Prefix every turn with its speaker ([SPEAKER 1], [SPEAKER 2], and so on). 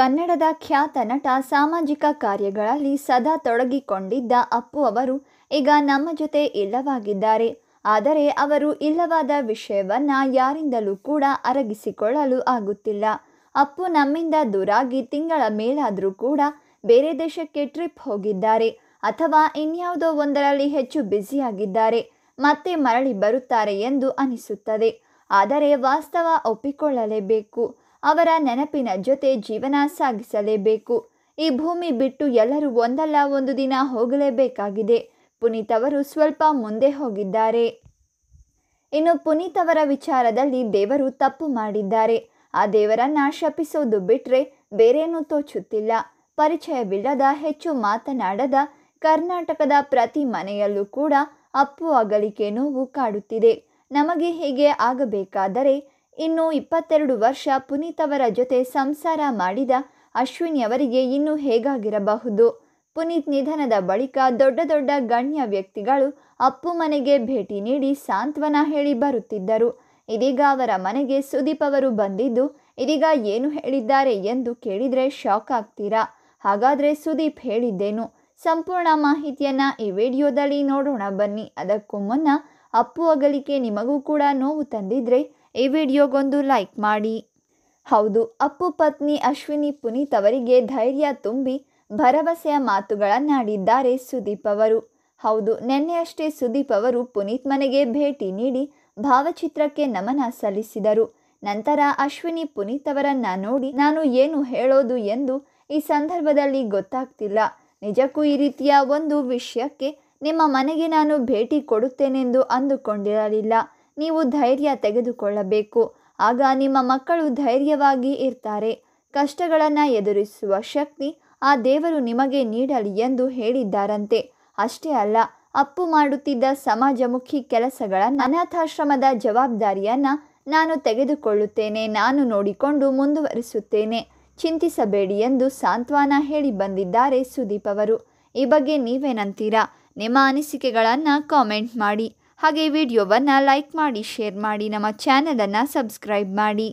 [SPEAKER 1] ಕನ್ನಡದ ಖ್ಯಾತ ನಟ ಸಾಮಾಜಿಕ ಕಾರ್ಯಗಳಲ್ಲಿ ಸದಾ ತೊಡಗಿಕೊಂಡಿದ್ದ ಅಪ್ಪು ಅವರು ಈಗ ನಮ್ಮ ಜೊತೆ ಇಲ್ಲವಾಗಿದ್ದಾರೆ ಆದರೆ ಅವರು ಇಲ್ಲವಾದ ವಿಷಯವನ್ನು ಯಾರಿಂದಲೂ ಕೂಡ ಅರಗಿಸಿಕೊಳ್ಳಲು ಆಗುತ್ತಿಲ್ಲ ಅಪ್ಪು ನಮ್ಮಿಂದ ದೂರಾಗಿ ತಿಂಗಳ ಮೇಲಾದರೂ ಕೂಡ ಬೇರೆ ದೇಶಕ್ಕೆ ಟ್ರಿಪ್ ಹೋಗಿದ್ದಾರೆ ಅಥವಾ ಇನ್ಯಾವುದೋ ಒಂದರಲ್ಲಿ ಹೆಚ್ಚು ಬ್ಯುಸಿಯಾಗಿದ್ದಾರೆ ಮತ್ತೆ ಮರಳಿ ಬರುತ್ತಾರೆ ಎಂದು ಅನಿಸುತ್ತದೆ ಆದರೆ ವಾಸ್ತವ ಒಪ್ಪಿಕೊಳ್ಳಲೇಬೇಕು ಅವರ ನೆನಪಿನ ಜೊತೆ ಜೀವನ ಸಾಗಿಸಲೇಬೇಕು ಈ ಭೂಮಿ ಬಿಟ್ಟು ಎಲ್ಲರೂ ಒಂದಲ್ಲ ಒಂದು ದಿನ ಹೋಗಲೇಬೇಕಾಗಿದೆ ಪುನೀತ್ ಅವರು ಸ್ವಲ್ಪ ಮುಂದೆ ಹೋಗಿದ್ದಾರೆ ಇನ್ನು ಪುನೀತ್ ಅವರ ವಿಚಾರದಲ್ಲಿ ದೇವರು ತಪ್ಪು ಮಾಡಿದ್ದಾರೆ ಆ ದೇವರನ್ನ ಶಪಿಸೋದು ಬಿಟ್ಟರೆ ಬೇರೇನೂ ತೋಚುತ್ತಿಲ್ಲ ಪರಿಚಯವಿಲ್ಲದ ಹೆಚ್ಚು ಮಾತನಾಡದ ಕರ್ನಾಟಕದ ಪ್ರತಿ ಮನೆಯಲ್ಲೂ ಕೂಡ ಅಪ್ಪು ಅಗಲಿಕೆ ನೋವು ಕಾಡುತ್ತಿದೆ ನಮಗೆ ಹೀಗೆ ಆಗಬೇಕಾದರೆ ಇನ್ನು ಇಪ್ಪತ್ತೆರಡು ವರ್ಷ ಪುನೀತ್ ಅವರ ಜೊತೆ ಸಂಸಾರ ಮಾಡಿದ ಅಶ್ವಿನಿ ಅವರಿಗೆ ಇನ್ನೂ ಹೇಗಾಗಿರಬಹುದು ಪುನೀತ್ ನಿಧನದ ಬಳಿಕ ದೊಡ್ಡ ದೊಡ್ಡ ಗಣ್ಯ ವ್ಯಕ್ತಿಗಳು ಅಪ್ಪು ಮನೆಗೆ ಭೇಟಿ ನೀಡಿ ಸಾಂತ್ವನ ಹೇಳಿ ಬರುತ್ತಿದ್ದರು ಇದೀಗ ಅವರ ಮನೆಗೆ ಸುದೀಪ್ ಅವರು ಬಂದಿದ್ದು ಇದೀಗ ಏನು ಹೇಳಿದ್ದಾರೆ ಎಂದು ಕೇಳಿದರೆ ಶಾಕ್ ಆಗ್ತೀರಾ ಹಾಗಾದರೆ ಸುದೀಪ್ ಹೇಳಿದ್ದೇನು ಸಂಪೂರ್ಣ ಮಾಹಿತಿಯನ್ನು ಈ ವಿಡಿಯೋದಲ್ಲಿ ನೋಡೋಣ ಬನ್ನಿ ಅದಕ್ಕೂ ಮುನ್ನ ಅಪ್ಪು ಅಗಲಿಕೆ ನಿಮಗೂ ಕೂಡ ನೋವು ತಂದಿದ್ರೆ ಈ ವಿಡಿಯೋಗೊಂದು ಲೈಕ್ ಮಾಡಿ ಹೌದು ಅಪ್ಪು ಪತ್ನಿ ಅಶ್ವಿನಿ ಪುನೀತ್ ಅವರಿಗೆ ಧೈರ್ಯ ತುಂಬಿ ಭರವಸೆಯ ಮಾತುಗಳನ್ನಾಡಿದ್ದಾರೆ ಸುದೀಪ್ ಅವರು ಹೌದು ನಿನ್ನೆಯಷ್ಟೇ ಸುದೀಪ್ ಅವರು ಪುನೀತ್ ಮನೆಗೆ ಭೇಟಿ ನೀಡಿ ಭಾವಚಿತ್ರಕ್ಕೆ ನಮನ ಸಲ್ಲಿಸಿದರು ನಂತರ ಅಶ್ವಿನಿ ಪುನೀತ್ ಅವರನ್ನ ನೋಡಿ ನಾನು ಏನು ಹೇಳೋದು ಎಂದು ಈ ಸಂದರ್ಭದಲ್ಲಿ ಗೊತ್ತಾಗ್ತಿಲ್ಲ ನಿಜಕ್ಕೂ ಈ ರೀತಿಯ ಒಂದು ವಿಷಯಕ್ಕೆ ನಿಮ್ಮ ಮನೆಗೆ ನಾನು ಭೇಟಿ ಕೊಡುತ್ತೇನೆಂದು ಅಂದುಕೊಂಡಿರಲಿಲ್ಲ ನೀವು ಧೈರ್ಯ ತೆಗೆದುಕೊಳ್ಳಬೇಕು ಆಗ ನಿಮ್ಮ ಮಕ್ಕಳು ಧೈರ್ಯವಾಗಿ ಇರ್ತಾರೆ ಕಷ್ಟಗಳನ್ನು ಎದುರಿಸುವ ಶಕ್ತಿ ಆ ದೇವರು ನಿಮಗೆ ನೀಡಲಿ ಎಂದು ಹೇಳಿದ್ದಾರಂತೆ ಅಷ್ಟೇ ಅಲ್ಲ ಅಪ್ಪು ಮಾಡುತ್ತಿದ್ದ ಸಮಾಜಮುಖಿ ಕೆಲಸಗಳ ಅನಾಥಾಶ್ರಮದ ಜವಾಬ್ದಾರಿಯನ್ನು ನಾನು ತೆಗೆದುಕೊಳ್ಳುತ್ತೇನೆ ನಾನು ನೋಡಿಕೊಂಡು ಮುಂದುವರಿಸುತ್ತೇನೆ ಚಿಂತಿಸಬೇಡಿ ಎಂದು ಸಾಂತ್ವನ ಹೇಳಿ ಬಂದಿದ್ದಾರೆ ಸುದೀಪ್ ಅವರು ಈ ಬಗ್ಗೆ ನೀವೇನಂತೀರಾ ನಿಮ್ಮ ಅನಿಸಿಕೆಗಳನ್ನು ಕಾಮೆಂಟ್ ಮಾಡಿ ಹಾಗೆ ವಿಡಿಯೋವನ್ನು ಲೈಕ್ ಮಾಡಿ ಶೇರ್ ಮಾಡಿ ನಮ್ಮ ಚಾನಲನ್ನು ಸಬ್ಸ್ಕ್ರೈಬ್ ಮಾಡಿ